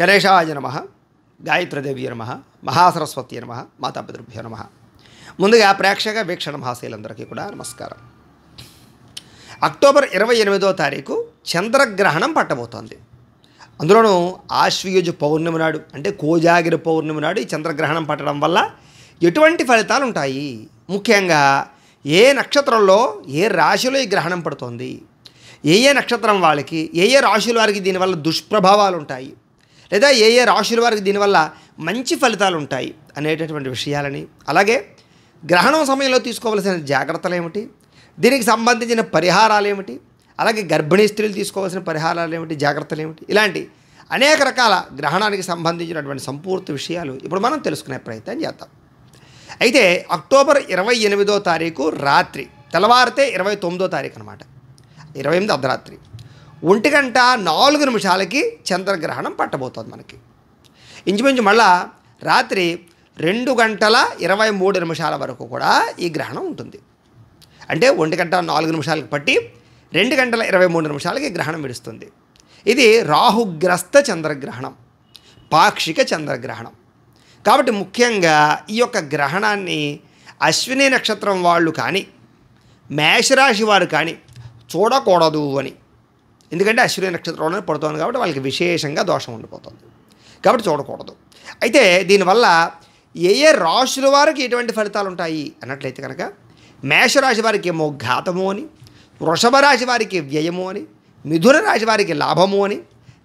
గణేశాయ నమ గాయత్రదేవి నమ మహాసరస్వతి నమ మాతాపితృభ్యో నమ ముందుగా ప్రేక్షక వీక్షణ మహాశైలందరికీ కూడా నమస్కారం అక్టోబర్ ఇరవై ఎనిమిదో తారీఖు చంద్రగ్రహణం పట్టబోతోంది అందులోనూ ఆశ్వయుజ పౌర్ణమి నాడు అంటే కోజాగిరి పౌర్ణమి నాడు ఈ చంద్రగ్రహణం పట్టడం వల్ల ఎటువంటి ఫలితాలు ఉంటాయి ముఖ్యంగా ఏ నక్షత్రంలో ఏ రాశిలో ఈ గ్రహణం పడుతోంది ఏ ఏ నక్షత్రం వాళ్ళకి ఏ ఏ రాశుల వారికి దీనివల్ల దుష్ప్రభావాలు ఉంటాయి లేదా ఏ ఏ రాశుల వారికి దీనివల్ల మంచి ఫలితాలు ఉంటాయి అనేటటువంటి విషయాలని అలాగే గ్రహణం సమయంలో తీసుకోవలసిన జాగ్రత్తలు ఏమిటి దీనికి సంబంధించిన పరిహారాలు ఏమిటి అలాగే గర్భిణీ స్త్రీలు తీసుకోవాల్సిన పరిహారాలు ఏమిటి జాగ్రత్తలు ఏమిటి ఇలాంటి అనేక రకాల గ్రహణానికి సంబంధించినటువంటి సంపూర్తి విషయాలు ఇప్పుడు మనం తెలుసుకునే ప్రయత్నం చేద్దాం అయితే అక్టోబర్ ఇరవై ఎనిమిదో తారీఖు రాత్రి తెల్లవారితే ఇరవై తొమ్మిదో తారీఖు అనమాట ఇరవై ఎనిమిది అర్ధరాత్రి ఒంటి గంట నాలుగు నిమిషాలకి చంద్రగ్రహణం పట్టబోతోంది మనకి ఇంచుమించు మళ్ళా రాత్రి రెండు గంటల ఇరవై మూడు నిమిషాల వరకు కూడా ఈ గ్రహణం ఉంటుంది అంటే ఒంటి గంట నాలుగు నిమిషాలకు పట్టి రెండు గంటల ఇరవై మూడు నిమిషాలకి గ్రహణం విడుస్తుంది ఇది రాహుగ్రస్త చంద్రగ్రహణం పాక్షిక చంద్రగ్రహణం కాబట్టి ముఖ్యంగా ఈ యొక్క గ్రహణాన్ని అశ్విని నక్షత్రం వాళ్ళు కానీ మేషరాశి వారు కానీ చూడకూడదు అని ఎందుకంటే అశ్విని నక్షత్రంలోనే పడుతోంది కాబట్టి వాళ్ళకి విశేషంగా దోషం ఉండిపోతుంది కాబట్టి చూడకూడదు అయితే దీనివల్ల ఏ ఏ రాశుల వారికి ఎటువంటి ఫలితాలు ఉంటాయి అన్నట్లయితే కనుక మేషరాశి వారికి ఏమో ఘాతము అని వృషభ రాశి వారికి వ్యయము అని మిథున రాశి వారికి లాభము అని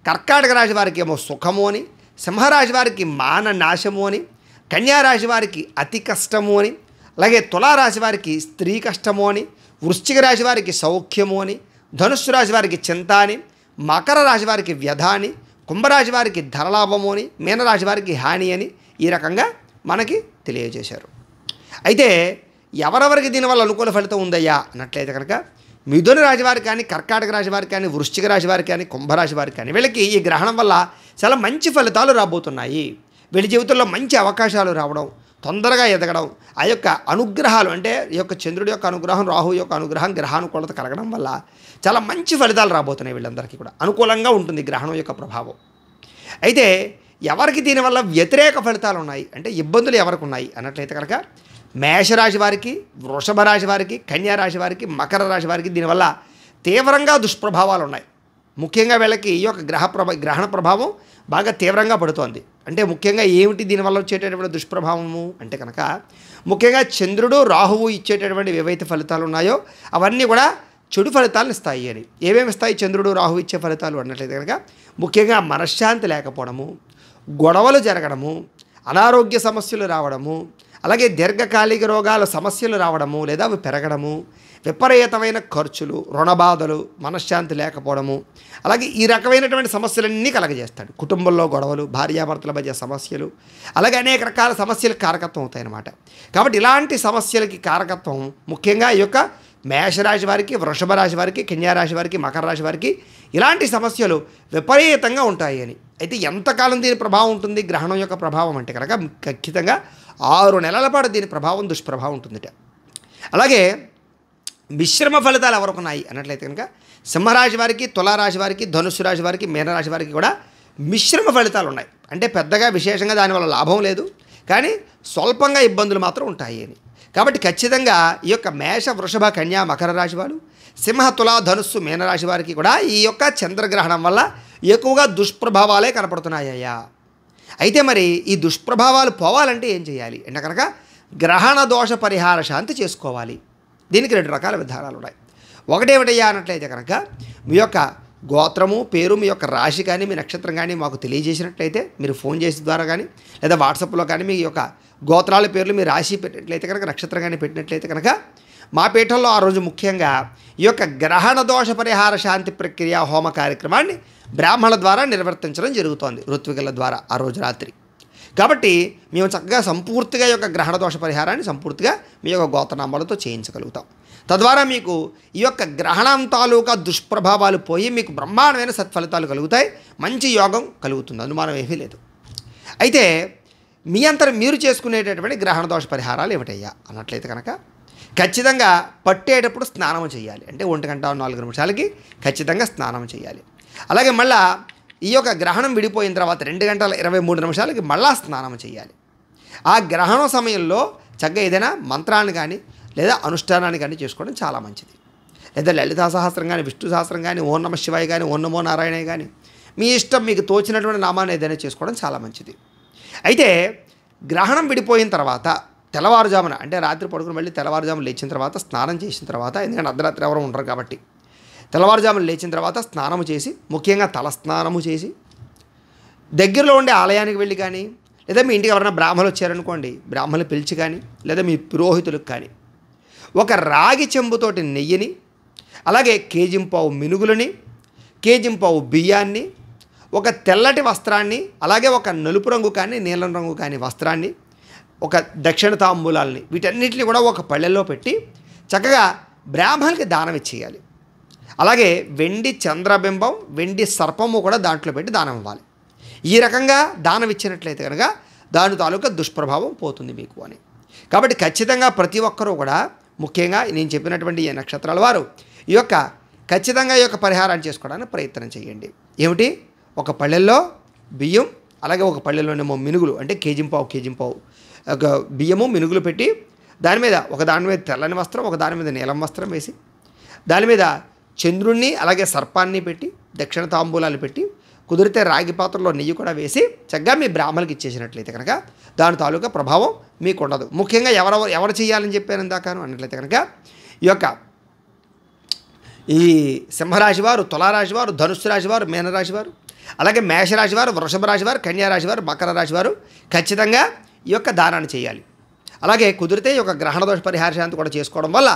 కర్కాటక రాశి వారికి ఏమో సుఖము అని సింహరాశి వారికి మాన నాశము అని కన్యారాశి వారికి అతి కష్టము అని అలాగే తులారాశి వారికి స్త్రీ కష్టము అని వృశ్చిక రాశి వారికి సౌఖ్యము అని ధనుస్సు రాశి వారికి చింత అని మకర రాశి వారికి వ్యధ అని కుంభరాశి వారికి ధనలాభము అని మీనరాశి వారికి హాని అని ఈ రకంగా మనకి తెలియజేశారు అయితే ఎవరెవరికి దీనివల్ల అనుకూల ఫలితం ఉందయ్యా అన్నట్లయితే కనుక మిథున రాశి వారికి కానీ కర్కాటక రాశి వారికి కానీ వృశ్చిక రాశి వారికి కానీ కుంభరాశి వారికి కానీ వీళ్ళకి ఈ గ్రహణం వల్ల చాలా మంచి ఫలితాలు రాబోతున్నాయి వీళ్ళ జీవితంలో మంచి అవకాశాలు రావడం తొందరగా ఎదగడం ఆ యొక్క అనుగ్రహాలు అంటే ఈ యొక్క చంద్రుడి యొక్క అనుగ్రహం రాహు యొక్క అనుగ్రహం గ్రహానుకూలత కలగడం వల్ల చాలా మంచి ఫలితాలు రాబోతున్నాయి వీళ్ళందరికీ కూడా అనుకూలంగా ఉంటుంది గ్రహణం యొక్క ప్రభావం అయితే ఎవరికి దీనివల్ల వ్యతిరేక ఫలితాలు ఉన్నాయి అంటే ఇబ్బందులు ఎవరికి ఉన్నాయి అన్నట్లయితే కనుక మేషరాశి వారికి వృషభ రాశి వారికి కన్యారాశి వారికి మకర రాశి వారికి దీనివల్ల తీవ్రంగా దుష్ప్రభావాలు ఉన్నాయి ముఖ్యంగా వీళ్ళకి ఈ యొక్క గ్రహ ప్రభ గ్రహణ ప్రభావం బాగా తీవ్రంగా పడుతోంది అంటే ముఖ్యంగా ఏమిటి దీనివల్ల వచ్చేటటువంటి దుష్ప్రభావము అంటే కనుక ముఖ్యంగా చంద్రుడు రాహువు ఇచ్చేటటువంటి ఏవైతే ఫలితాలు ఉన్నాయో అవన్నీ కూడా చెడు ఫలితాలను ఇస్తాయి అని ఏమేమి ఇస్తాయి చంద్రుడు రాహు ఇచ్చే ఫలితాలు అన్నట్లయితే కనుక ముఖ్యంగా మనశ్శాంతి లేకపోవడము గొడవలు జరగడము అనారోగ్య సమస్యలు రావడము అలాగే దీర్ఘకాలిక రోగాల సమస్యలు రావడము లేదా అవి పెరగడము విపరీతమైన ఖర్చులు రుణబాధలు మనశ్శాంతి లేకపోవడము అలాగే ఈ రకమైనటువంటి సమస్యలన్నీ కలగజేస్తాడు కుటుంబంలో గొడవలు భార్యాభర్తల మధ్య సమస్యలు అలాగే అనేక రకాల సమస్యలు కారకత్వం అవుతాయన్నమాట కాబట్టి ఇలాంటి సమస్యలకి కారకత్వం ముఖ్యంగా ఈ యొక్క మేషరాశి వారికి వృషభ రాశి వారికి కన్యారాశి వారికి మకర రాశి వారికి ఇలాంటి సమస్యలు విపరీతంగా ఉంటాయి అని అయితే ఎంతకాలం దీని ప్రభావం ఉంటుంది గ్రహణం యొక్క ప్రభావం అంటే కనుక ఖచ్చితంగా ఆరు నెలల పాటు దీని ప్రభావం దుష్ప్రభావం ఉంటుందిట అలాగే మిశ్రమ ఫలితాలు ఎవరుకున్నాయి అన్నట్లయితే కనుక సింహరాశి వారికి తులారాశి వారికి ధనుస్సు రాశి వారికి మీనరాశి వారికి కూడా మిశ్రమ ఫలితాలు ఉన్నాయి అంటే పెద్దగా విశేషంగా దానివల్ల లాభం లేదు కానీ స్వల్పంగా ఇబ్బందులు మాత్రం ఉంటాయి అని కాబట్టి ఖచ్చితంగా ఈ యొక్క మేష వృషభ కన్యా మకర రాశి వాళ్ళు సింహ తుల ధనుస్సు మీనరాశి వారికి కూడా ఈ యొక్క చంద్రగ్రహణం వల్ల ఎక్కువగా దుష్ప్రభావాలే కనపడుతున్నాయ్యా అయితే మరి ఈ దుష్ప్రభావాలు పోవాలంటే ఏం చేయాలి అంటే కనుక గ్రహణ దోష పరిహార శాంతి చేసుకోవాలి దీనికి రెండు రకాల విధానాలు ఉన్నాయి ఒకటేమిటయ్యా అన్నట్లయితే కనుక మీ యొక్క గోత్రము పేరు మీ యొక్క రాశి కానీ మీ నక్షత్రం కానీ మాకు తెలియజేసినట్లయితే మీరు ఫోన్ చేసిన ద్వారా కానీ లేదా వాట్సాప్లో కానీ మీ యొక్క గోత్రాల పేర్లు మీ రాశి పెట్టినట్లయితే కనుక నక్షత్రం కానీ పెట్టినట్లయితే కనుక మా పీఠంలో ఆ రోజు ముఖ్యంగా ఈ యొక్క గ్రహణ దోష పరిహార శాంతి ప్రక్రియ హోమ కార్యక్రమాన్ని బ్రాహ్మణుల ద్వారా నిర్వర్తించడం జరుగుతోంది ఋత్వికుల ద్వారా ఆ రోజు రాత్రి కాబట్టి మేము చక్కగా సంపూర్తిగా యొక్క గ్రహణ దోష పరిహారాన్ని సంపూర్తిగా మీ యొక్క గోతనామాలతో చేయించగలుగుతాం తద్వారా మీకు ఈ యొక్క గ్రహణం తాలూకా దుష్ప్రభావాలు పోయి మీకు బ్రహ్మాండమైన సత్ఫలితాలు కలుగుతాయి మంచి యోగం కలుగుతుంది అనుమానం ఏమీ లేదు అయితే మీ అంతరం మీరు చేసుకునేటటువంటి గ్రహణ దోష పరిహారాలు ఏమిటయ్యా అన్నట్లయితే కనుక ఖచ్చితంగా పట్టేటప్పుడు స్నానం చేయాలి అంటే ఒంటి గంట నాలుగు నిమిషాలకి ఖచ్చితంగా స్నానం చేయాలి అలాగే మళ్ళీ ఈ యొక్క గ్రహణం విడిపోయిన తర్వాత రెండు గంటల ఇరవై మూడు నిమిషాలకి మళ్ళా స్నానం చేయాలి ఆ గ్రహణం సమయంలో చక్కగా ఏదైనా మంత్రాన్ని కానీ లేదా అనుష్ఠానాన్ని కానీ చేసుకోవడం చాలా మంచిది లేదా లలితా సహస్రం కానీ విష్ణు సహస్రం కానీ ఓ నమ శివాయి కానీ ఓ నమో నారాయణ కానీ మీ ఇష్టం మీకు తోచినటువంటి నామాన్ని ఏదైనా చేసుకోవడం చాలా మంచిది అయితే గ్రహణం విడిపోయిన తర్వాత తెల్లవారుజామున అంటే రాత్రి పడుకుని మళ్ళీ తెల్లవారుజామున లేచిన తర్వాత స్నానం చేసిన తర్వాత ఎందుకంటే అర్ధరాత్రి ఎవరు ఉండరు కాబట్టి తెల్లవారుజామున లేచిన తర్వాత స్నానము చేసి ముఖ్యంగా తల స్నానము చేసి దగ్గరలో ఉండే ఆలయానికి వెళ్ళి కానీ లేదా మీ ఇంటికి ఎవరైనా బ్రాహ్మణులు వచ్చారనుకోండి బ్రాహ్మణులు పిలిచి కానీ లేదా మీ పురోహితులకు కానీ ఒక రాగి చెంబుతోటి నెయ్యిని అలాగే కేజింపావు మినుగులని కేజింపావు బియ్యాన్ని ఒక తెల్లటి వస్త్రాన్ని అలాగే ఒక నలుపు రంగు కానీ నీలం రంగు కానీ వస్త్రాన్ని ఒక దక్షిణ తాంబూలాలని వీటన్నిటిని కూడా ఒక పళ్ళెల్లో పెట్టి చక్కగా బ్రాహ్మణులకి దానం ఇచ్చేయాలి అలాగే వెండి చంద్రబింబం వెండి సర్పము కూడా దాంట్లో పెట్టి దానం ఇవ్వాలి ఈ రకంగా దానం ఇచ్చినట్లయితే కనుక దాని తాలూకా దుష్ప్రభావం పోతుంది మీకు అని కాబట్టి ఖచ్చితంగా ప్రతి ఒక్కరూ కూడా ముఖ్యంగా నేను చెప్పినటువంటి ఈ నక్షత్రాల వారు ఈ యొక్క ఖచ్చితంగా ఈ యొక్క పరిహారాన్ని చేసుకోవడానికి ప్రయత్నం చేయండి ఏమిటి ఒక పళ్ళెల్లో బియ్యం అలాగే ఒక పళ్ళెల్లోనేమో మినుగులు అంటే కేజింపావు కేజింపావు ఒక బియ్యము మినుగులు పెట్టి దాని మీద ఒక దాని మీద తెల్లని వస్త్రం ఒక దాని మీద నీలం వస్త్రం వేసి దాని మీద చంద్రుణ్ణి అలాగే సర్పాన్ని పెట్టి దక్షిణ తాంబూలాలు పెట్టి కుదిరితే రాగి పాత్రలో నెయ్యి కూడా వేసి చక్కగా మీ బ్రాహ్మణులకి ఇచ్చేసినట్లయితే కనుక దాని తాలూకా ప్రభావం మీకు ఉండదు ముఖ్యంగా ఎవరెవరు ఎవరు చేయాలని చెప్పాను దాకాను అన్నట్లయితే కనుక ఈ యొక్క ఈ సింహరాశి వారు తులారాశి వారు ధనుస్సు రాశి వారు మీనరాశి వారు అలాగే మేషరాశి వారు వృషభ రాశి వారు వారు మకర రాశి వారు ఖచ్చితంగా ఈ యొక్క దానాన్ని చేయాలి అలాగే కుదిరితే ఈ యొక్క గ్రహణ దోష పరిహార శాంతి కూడా చేసుకోవడం వల్ల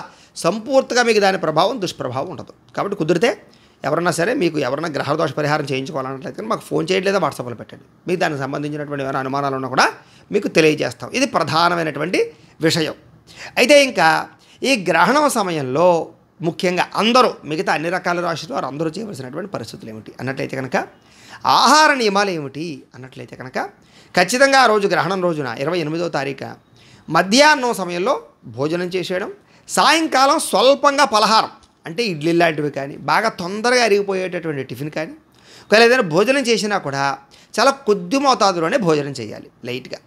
సంపూర్తిగా మీకు దాని ప్రభావం దుష్ప్రభావం ఉండదు కాబట్టి కుదిరితే ఎవరన్నా సరే మీకు ఎవరైనా గ్రహదోష పరిహారం చేయించుకోవాలన్నట్లయితే మాకు ఫోన్ చేయట్లేదు వాట్సాప్లో పెట్టండి మీకు దానికి సంబంధించినటువంటి ఏమైనా అనుమానాలు ఉన్నా కూడా మీకు తెలియజేస్తాం ఇది ప్రధానమైనటువంటి విషయం అయితే ఇంకా ఈ గ్రహణం సమయంలో ముఖ్యంగా అందరూ మిగతా అన్ని రకాల రాశులు వారు అందరూ చేయవలసినటువంటి పరిస్థితులు ఏమిటి అన్నట్లయితే కనుక ఆహార నియమాలు ఏమిటి అన్నట్లయితే కనుక ఖచ్చితంగా ఆ రోజు గ్రహణం రోజున ఇరవై ఎనిమిదో తారీఖు మధ్యాహ్నం సమయంలో భోజనం చేసేయడం సాయంకాలం స్వల్పంగా పలహారం అంటే ఇడ్లీ లాంటివి కానీ బాగా తొందరగా అరిగిపోయేటటువంటి టిఫిన్ కానీ ఒకవేళ ఏదైనా భోజనం చేసినా కూడా చాలా కొద్ది మోతాదులోనే భోజనం చేయాలి లైట్గా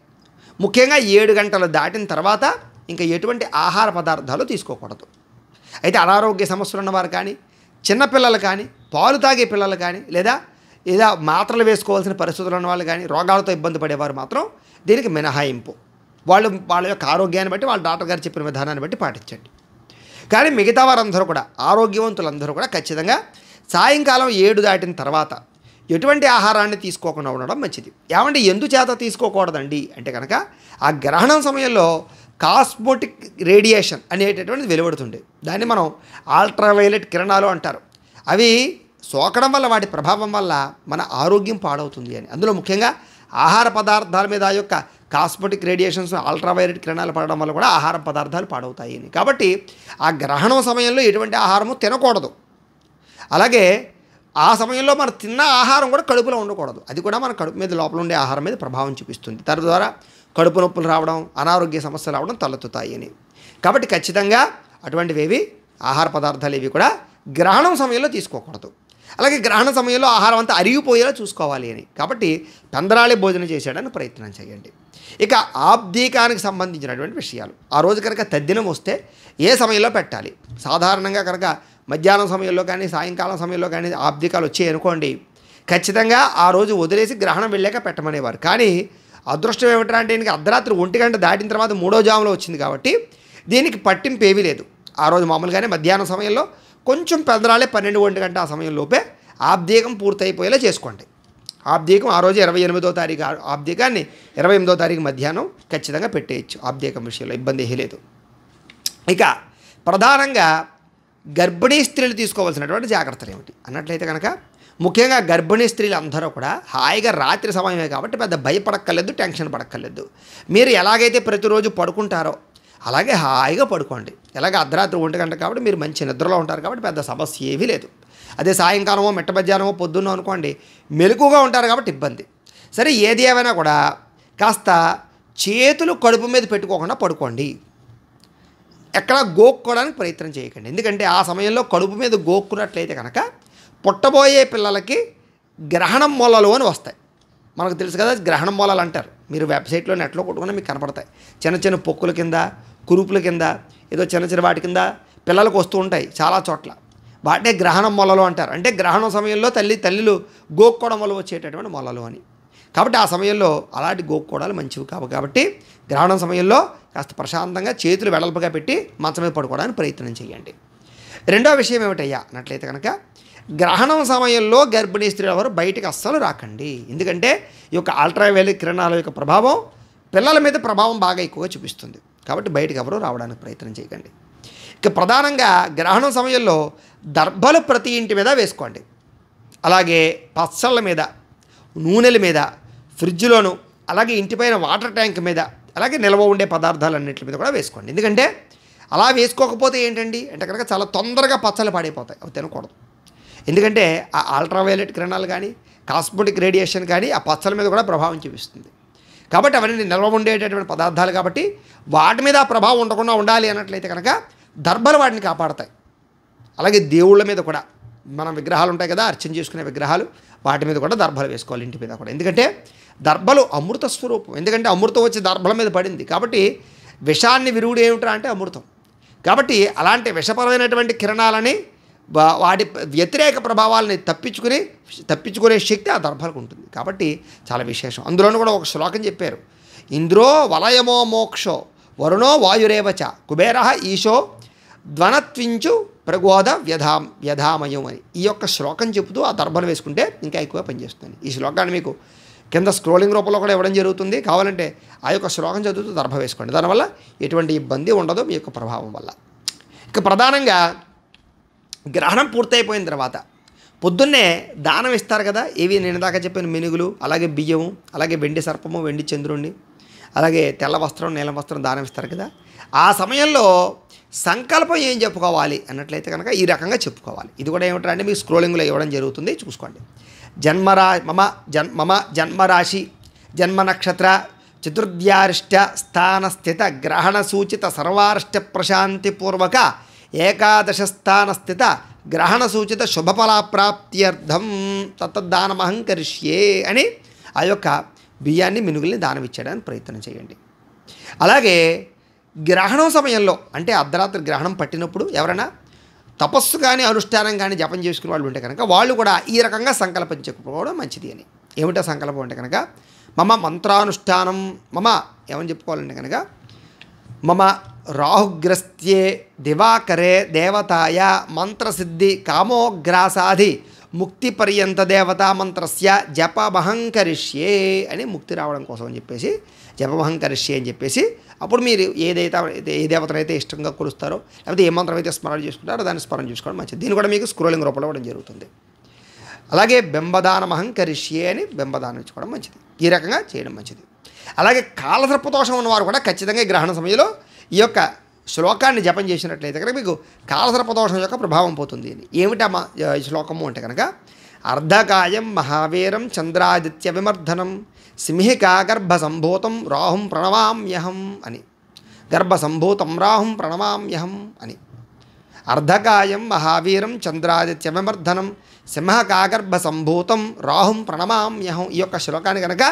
ముఖ్యంగా ఏడు గంటలు దాటిన తర్వాత ఇంకా ఎటువంటి ఆహార పదార్థాలు తీసుకోకూడదు అయితే అనారోగ్య సమస్యలు ఉన్నవారు కానీ చిన్నపిల్లలు కానీ పాలు తాగే పిల్లలు కానీ లేదా లేదా మాత్రలు వేసుకోవాల్సిన పరిస్థితులు ఉన్న వాళ్ళు కానీ రోగాలతో ఇబ్బంది పడేవారు మాత్రం దీనికి మినహాయింపు వాళ్ళు వాళ్ళ యొక్క ఆరోగ్యాన్ని బట్టి వాళ్ళ డాక్టర్ గారు చెప్పిన విధానాన్ని బట్టి పాటించండి కానీ మిగతా వారందరూ కూడా ఆరోగ్యవంతులందరూ కూడా ఖచ్చితంగా సాయంకాలం ఏడు దాటిన తర్వాత ఎటువంటి ఆహారాన్ని తీసుకోకుండా ఉండడం మంచిది ఏమంటే ఎందుచేత తీసుకోకూడదండి అంటే కనుక ఆ గ్రహణం సమయంలో కాస్మోటిక్ రేడియేషన్ అనేటటువంటిది వెలువడుతుంది దాన్ని మనం అల్ట్రావైలెట్ కిరణాలు అంటారు అవి సోకడం వల్ల వాటి ప్రభావం వల్ల మన ఆరోగ్యం పాడవుతుంది అని అందులో ముఖ్యంగా ఆహార పదార్థాల మీద ఆ యొక్క కాస్మెటిక్ రేడియేషన్స్ అల్ట్రావైరెట్ కిరణాలు పడడం వల్ల కూడా ఆహార పదార్థాలు పాడవుతాయి కాబట్టి ఆ గ్రహణం సమయంలో ఎటువంటి ఆహారము తినకూడదు అలాగే ఆ సమయంలో మనం తిన్న ఆహారం కూడా కడుపులో ఉండకూడదు అది కూడా మన కడుపు మీద లోపల ఉండే ఆహారం మీద ప్రభావం చూపిస్తుంది తద్వారా కడుపు నొప్పులు రావడం అనారోగ్య సమస్యలు రావడం తలెత్తుతాయి అని కాబట్టి ఖచ్చితంగా అటువంటివి ఏవి ఆహార పదార్థాలు ఇవి కూడా గ్రహణం సమయంలో తీసుకోకూడదు అలాగే గ్రహణ సమయంలో ఆహారం అంతా అరిగిపోయేలా చూసుకోవాలి అని కాబట్టి పందరాళి భోజనం చేసేయడానికి ప్రయత్నం చేయండి ఇక ఆబ్దీకానికి సంబంధించినటువంటి విషయాలు ఆ రోజు కనుక తద్దినం వస్తే ఏ సమయంలో పెట్టాలి సాధారణంగా కనుక మధ్యాహ్నం సమయంలో కానీ సాయంకాలం సమయంలో కానీ ఆబ్దికాలు వచ్చాయి అనుకోండి ఖచ్చితంగా ఆ రోజు వదిలేసి గ్రహణం వెళ్ళాక పెట్టమనేవారు కానీ అదృష్టం ఏమిటా అంటే ఈయనకి అర్ధరాత్రి ఒంటి గంట దాటిన తర్వాత మూడో జాములో వచ్చింది కాబట్టి దీనికి పట్టింపు ఏమీ లేదు ఆ రోజు మామూలుగానే మధ్యాహ్నం సమయంలో కొంచెం పెదరాలే పన్నెండు ఒంటి గంట ఆ సమయంలోపే ఆబ్దేకం పూర్తయిపోయేలా చేసుకోండి ఆబ్దేకం ఆ రోజు ఇరవై ఎనిమిదో తారీఖు ఆబ్దేకాన్ని ఇరవై ఎనిమిదో తారీఖు మధ్యాహ్నం ఖచ్చితంగా పెట్టేయచ్చు ఆబ్దేకం విషయంలో ఇబ్బంది లేదు ఇక ప్రధానంగా గర్భిణీ స్త్రీలు తీసుకోవాల్సినటువంటి జాగ్రత్తలు ఏమిటి అన్నట్లయితే కనుక ముఖ్యంగా గర్భిణీ స్త్రీలు అందరూ కూడా హాయిగా రాత్రి సమయమే కాబట్టి పెద్ద భయపడక్కర్లేదు టెన్షన్ పడక్కర్లేదు మీరు ఎలాగైతే ప్రతిరోజు పడుకుంటారో అలాగే హాయిగా పడుకోండి ఎలాగ అర్ధరాత్రి ఒంటి గంట కాబట్టి మీరు మంచి నిద్రలో ఉంటారు కాబట్టి పెద్ద సమస్య ఏమీ లేదు అదే సాయంకాలమో మెట్ట మధ్యాహ్నమో పొద్దున్న అనుకోండి మెలకుగా ఉంటారు కాబట్టి ఇబ్బంది సరే ఏది ఏమైనా కూడా కాస్త చేతులు కడుపు మీద పెట్టుకోకుండా పడుకోండి ఎక్కడా గోక్కోవడానికి ప్రయత్నం చేయకండి ఎందుకంటే ఆ సమయంలో కడుపు మీద గోక్కున్నట్లయితే కనుక పుట్టబోయే పిల్లలకి గ్రహణం మొలలు అని వస్తాయి మనకు తెలుసు కదా గ్రహణం మొలలు అంటారు మీరు వెబ్సైట్లో నెట్లో కొట్టుకుని మీకు కనపడతాయి చిన్న చిన్న పొక్కుల కింద కురూపుల కింద ఏదో చిన్న చిన్న వాటి కింద పిల్లలకు వస్తూ ఉంటాయి చాలా చోట్ల వాటినే గ్రహణం మొలలు అంటారు అంటే గ్రహణం సమయంలో తల్లి తల్లిలు గోక్కోవడం వల్ల వచ్చేటటువంటి మొలలు అని కాబట్టి ఆ సమయంలో అలాంటి గోక్కోడాలు మంచివి కావు కాబట్టి గ్రహణం సమయంలో కాస్త ప్రశాంతంగా చేతులు వెడల్పుగా పెట్టి మంచం మీద పడుకోవడానికి ప్రయత్నం చేయండి రెండో విషయం ఏమిటయ్యా అన్నట్లయితే కనుక గ్రహణం సమయంలో గర్భిణీ స్త్రీలు ఎవరు బయటకు అస్సలు రాకండి ఎందుకంటే ఈ యొక్క అల్ట్రావైలెట్ కిరణాల యొక్క ప్రభావం పిల్లల మీద ప్రభావం బాగా ఎక్కువగా చూపిస్తుంది కాబట్టి బయటకు ఎవరు రావడానికి ప్రయత్నం చేయకండి ఇక ప్రధానంగా గ్రహణం సమయంలో దర్భలు ప్రతి ఇంటి మీద వేసుకోండి అలాగే పచ్చళ్ళ మీద నూనెల మీద ఫ్రిడ్జ్లోను అలాగే ఇంటిపైన వాటర్ ట్యాంక్ మీద అలాగే నిల్వ ఉండే పదార్థాలన్నింటి మీద కూడా వేసుకోండి ఎందుకంటే అలా వేసుకోకపోతే ఏంటండి అంటే కనుక చాలా తొందరగా పచ్చలు పాడైపోతాయి అవి తినకూడదు ఎందుకంటే ఆ అల్ట్రావైలెట్ కిరణాలు కానీ కాస్మోటిక్ రేడియేషన్ కానీ ఆ పచ్చల మీద కూడా ప్రభావం చూపిస్తుంది కాబట్టి అవన్నీ నిల్వ ఉండేటటువంటి పదార్థాలు కాబట్టి వాటి మీద ప్రభావం ఉండకుండా ఉండాలి అన్నట్లయితే కనుక దర్భలు వాటిని కాపాడతాయి అలాగే దేవుళ్ళ మీద కూడా మనం విగ్రహాలు ఉంటాయి కదా అర్చన చేసుకునే విగ్రహాలు వాటి మీద కూడా దర్భలు వేసుకోవాలి ఇంటి మీద కూడా ఎందుకంటే దర్భలు అమృత స్వరూపం ఎందుకంటే అమృతం వచ్చి దర్భల మీద పడింది కాబట్టి విషాన్ని విరుగుడు ఏమిటా అంటే అమృతం కాబట్టి అలాంటి విషపరమైనటువంటి కిరణాలని వాటి వ్యతిరేక ప్రభావాలని తప్పించుకుని తప్పించుకునే శక్తి ఆ దర్భాలకు ఉంటుంది కాబట్టి చాలా విశేషం అందులోనూ కూడా ఒక శ్లోకం చెప్పారు ఇంద్రో వలయమో మోక్షో వరుణో వాయురేవచ కుబేర ఈశో ధ్వనత్వించు ప్రగోద వ్యధా వ్యధామయం అని ఈ యొక్క శ్లోకం చెబుతూ ఆ దర్భలు వేసుకుంటే ఇంకా ఎక్కువ పనిచేస్తుంది ఈ శ్లోకాన్ని మీకు కింద స్క్రోలింగ్ రూపంలో కూడా ఇవ్వడం జరుగుతుంది కావాలంటే ఆ యొక్క శ్లోకం చదువుతూ దర్భ వేసుకోండి దానివల్ల ఎటువంటి ఇబ్బంది ఉండదు మీ యొక్క ప్రభావం వల్ల ఇక ప్రధానంగా గ్రహణం పూర్తయిపోయిన తర్వాత పొద్దున్నే దానం ఇస్తారు కదా ఇవి నేను దాకా చెప్పిన మినుగులు అలాగే బియ్యము అలాగే వెండి సర్పము వెండి చంద్రుణ్ణి అలాగే తెల్ల వస్త్రం నీలం వస్త్రం దానం ఇస్తారు కదా ఆ సమయంలో సంకల్పం ఏం చెప్పుకోవాలి అన్నట్లయితే కనుక ఈ రకంగా చెప్పుకోవాలి ఇది కూడా ఏమిటంటే మీకు స్క్రోలింగ్లో ఇవ్వడం జరుగుతుంది చూసుకోండి జన్మరా మమ జన్ మమ జన్మరాశి జన్మ నక్షత్ర చతుర్థ్యారిష్ట స్థానస్థిత గ్రహణ సూచిత సర్వారిష్ట ప్రశాంతిపూర్వక ఏకాదశస్థానస్థిత గ్రహణసూచిత శుభఫలాప్రాప్త్యర్థం తత్తద్దానమహం కరిష్యే అని ఆ యొక్క బియ్యాన్ని మినుగుల్ని దానమిచ్చేయడానికి ప్రయత్నం చేయండి అలాగే గ్రహణం సమయంలో అంటే అర్ధరాత్రి గ్రహణం పట్టినప్పుడు ఎవరైనా తపస్సు కానీ అనుష్ఠానం కానీ జపం చేసుకునే వాళ్ళు ఉంటే కనుక వాళ్ళు కూడా ఈ రకంగా సంకల్పం చెప్పుకోవడం మంచిది అని ఏమిటో సంకల్పం అంటే కనుక మమ మంత్రానుష్ఠానం మమ ఏమని చెప్పుకోవాలంటే కనుక మమ రాహుగ్రస్త్యే దివాకరే దేవతాయ మంత్రసిద్ధి కామోగ్రాసాది ముక్తి పర్యంత దేవతా మంత్రస్య జపమహంకరిష్యే అని ముక్తి రావడం కోసం అని చెప్పేసి జపమహంకరిష్యే అని చెప్పేసి అప్పుడు మీరు ఏదైతే ఏ దేవతనైతే ఇష్టంగా కొలుస్తారో లేకపోతే ఏ మంత్రం అయితే స్మరణ చేసుకుంటారో దాన్ని స్మరణ చేసుకోవడం మంచిది దీన్ని కూడా మీకు స్క్రోలింగ్ రూపంలో ఇవ్వడం జరుగుతుంది అలాగే బెంబదాన మహంకరిష్యే అని బింబదానం ఇచ్చుకోవడం మంచిది ఈ రకంగా చేయడం మంచిది అలాగే కాలసర్పదోషం ఉన్నవారు కూడా ఖచ్చితంగా గ్రహణ సమయంలో ఈ యొక్క శ్లోకాన్ని జపం చేసినట్లయితే కనుక మీకు కాలసర్పదోషం యొక్క ప్రభావం పోతుంది ఏమిటా మా శ్లోకము అంటే కనుక అర్ధకాయం మహావీరం చంద్రాదిత్య విమర్ధనం సింహికా గర్భసంభూతం రాహుం ప్రణవామ్యహం అని గర్భసంభూతం రాహుం ప్రణవామ్యహం అని అర్ధకాయం మహావీరం చంద్రాదిత్య విమర్ధనం సింహ కాగర్భ సంభూతం రాహుం ప్రణమామ్యహం ఈ యొక్క శ్లోకాన్ని కనుక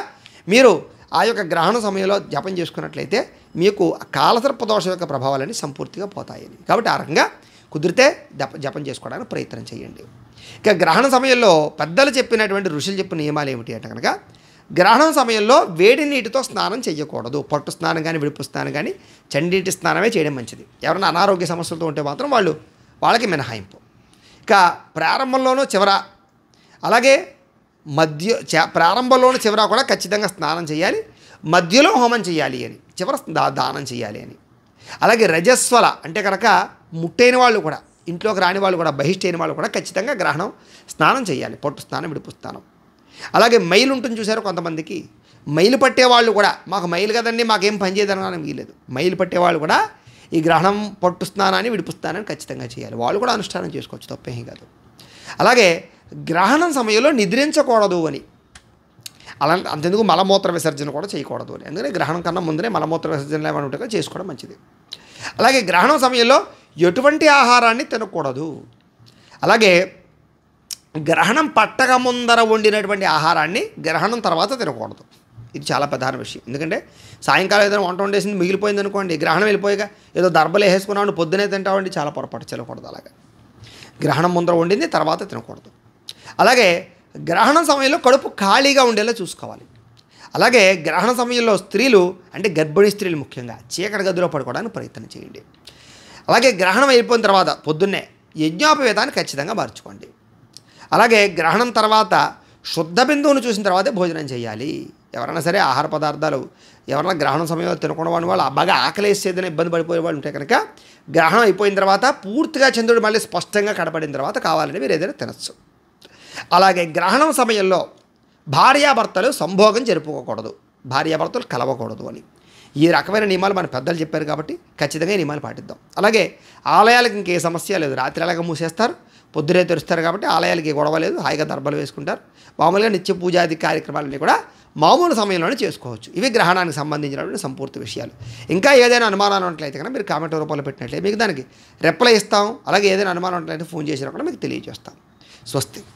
మీరు ఆ యొక్క గ్రహణ సమయంలో జపం చేసుకున్నట్లయితే మీకు కాలసర్ప దోషం యొక్క ప్రభావాలన్నీ సంపూర్తిగా పోతాయని కాబట్టి ఆ రకంగా కుదిరితే జపం చేసుకోవడానికి ప్రయత్నం చేయండి ఇక గ్రహణ సమయంలో పెద్దలు చెప్పినటువంటి ఋషులు చెప్పిన నియమాలు ఏమిటి అంటే కనుక గ్రహణం సమయంలో వేడి నీటితో స్నానం చేయకూడదు పట్టు స్నానం కానీ విడుపు స్నానం కానీ చండీటి స్నానమే చేయడం మంచిది ఎవరైనా అనారోగ్య సమస్యలతో ఉంటే మాత్రం వాళ్ళు వాళ్ళకి మినహాయింపు ఇక ప్రారంభంలోనూ చివర అలాగే మధ్య ప్రారంభంలోనూ చివర కూడా ఖచ్చితంగా స్నానం చేయాలి మధ్యలో హోమం చేయాలి అని చివరి దానం చేయాలి అని అలాగే రజస్వల అంటే కనుక ముట్టైన వాళ్ళు కూడా ఇంట్లోకి రాని వాళ్ళు కూడా అయిన వాళ్ళు కూడా ఖచ్చితంగా గ్రహణం స్నానం చేయాలి పొట్టు స్నానం విడుపు స్నానం అలాగే మైలు ఉంటుంది చూసారు కొంతమందికి మైలు పట్టేవాళ్ళు కూడా మాకు మైలు కదండి మాకేం పని చేయదనని వీలేదు మైలు పట్టేవాళ్ళు కూడా ఈ గ్రహణం పట్టు స్నానాన్ని విడుపు స్నానాన్ని ఖచ్చితంగా చేయాలి వాళ్ళు కూడా అనుష్ఠానం చేసుకోవచ్చు తప్పేం కాదు అలాగే గ్రహణం సమయంలో నిద్రించకూడదు అని అలా అంతెందుకు మలమూత్ర విసర్జన కూడా చేయకూడదు అని ఎందుకంటే గ్రహణం కన్నా ముందునే మలమూత్ర విసర్జన ఏమైనా చేసుకోవడం మంచిది అలాగే గ్రహణం సమయంలో ఎటువంటి ఆహారాన్ని తినకూడదు అలాగే గ్రహణం పట్టక ముందర వండినటువంటి ఆహారాన్ని గ్రహణం తర్వాత తినకూడదు ఇది చాలా ప్రధాన విషయం ఎందుకంటే సాయంకాలం ఏదైనా వంట వండేసింది మిగిలిపోయింది అనుకోండి గ్రహణం వెళ్ళిపోయిగా ఏదో దర్బలు వేసుకున్నాను పొద్దునే తింటామండి చాలా పొరపాటు చేయకూడదు అలాగే గ్రహణం ముందర వండింది తర్వాత తినకూడదు అలాగే గ్రహణ సమయంలో కడుపు ఖాళీగా ఉండేలా చూసుకోవాలి అలాగే గ్రహణ సమయంలో స్త్రీలు అంటే గర్భిణీ స్త్రీలు ముఖ్యంగా చీకటి గదిలో పడుకోవడానికి ప్రయత్నం చేయండి అలాగే గ్రహణం అయిపోయిన తర్వాత పొద్దున్నే యజ్ఞోపవేతాన్ని ఖచ్చితంగా మార్చుకోండి అలాగే గ్రహణం తర్వాత శుద్ధ బిందువును చూసిన తర్వాతే భోజనం చేయాలి ఎవరైనా సరే ఆహార పదార్థాలు ఎవరైనా గ్రహణం సమయంలో తినకుండా వాళ్ళు బాగా ఆకలేసేదని ఇబ్బంది పడిపోయే వాళ్ళు ఉంటే కనుక గ్రహణం అయిపోయిన తర్వాత పూర్తిగా చంద్రుడు మళ్ళీ స్పష్టంగా కనపడిన తర్వాత కావాలని మీరు ఏదైనా తినచ్చు అలాగే గ్రహణం సమయంలో భార్యాభర్తలు సంభోగం జరుపుకోకూడదు భార్యాభర్తలు కలవకూడదు అని ఈ రకమైన నియమాలు మన పెద్దలు చెప్పారు కాబట్టి ఖచ్చితంగా నియమాలు పాటిద్దాం అలాగే ఆలయాలకు ఇంకే సమస్య లేదు రాత్రి అలాగే మూసేస్తారు పొద్దునే తెరుస్తారు కాబట్టి ఆలయాలకి గొడవ లేదు హాయిగా దర్భలు వేసుకుంటారు మామూలుగా నిత్య పూజాది కార్యక్రమాలన్నీ కూడా మామూలు సమయంలోనే చేసుకోవచ్చు ఇవి గ్రహణానికి సంబంధించినటువంటి సంపూర్తి విషయాలు ఇంకా ఏదైనా అనుమానాలు ఉన్నట్లయితే కనుక మీరు కామెంట్ రూపంలో పెట్టినట్లయితే మీకు దానికి రిప్లై ఇస్తాం అలాగే ఏదైనా అనుమానం ఉన్నట్లయితే ఫోన్ చేసినా కూడా మీకు తెలియజేస్తాం స్వస్తి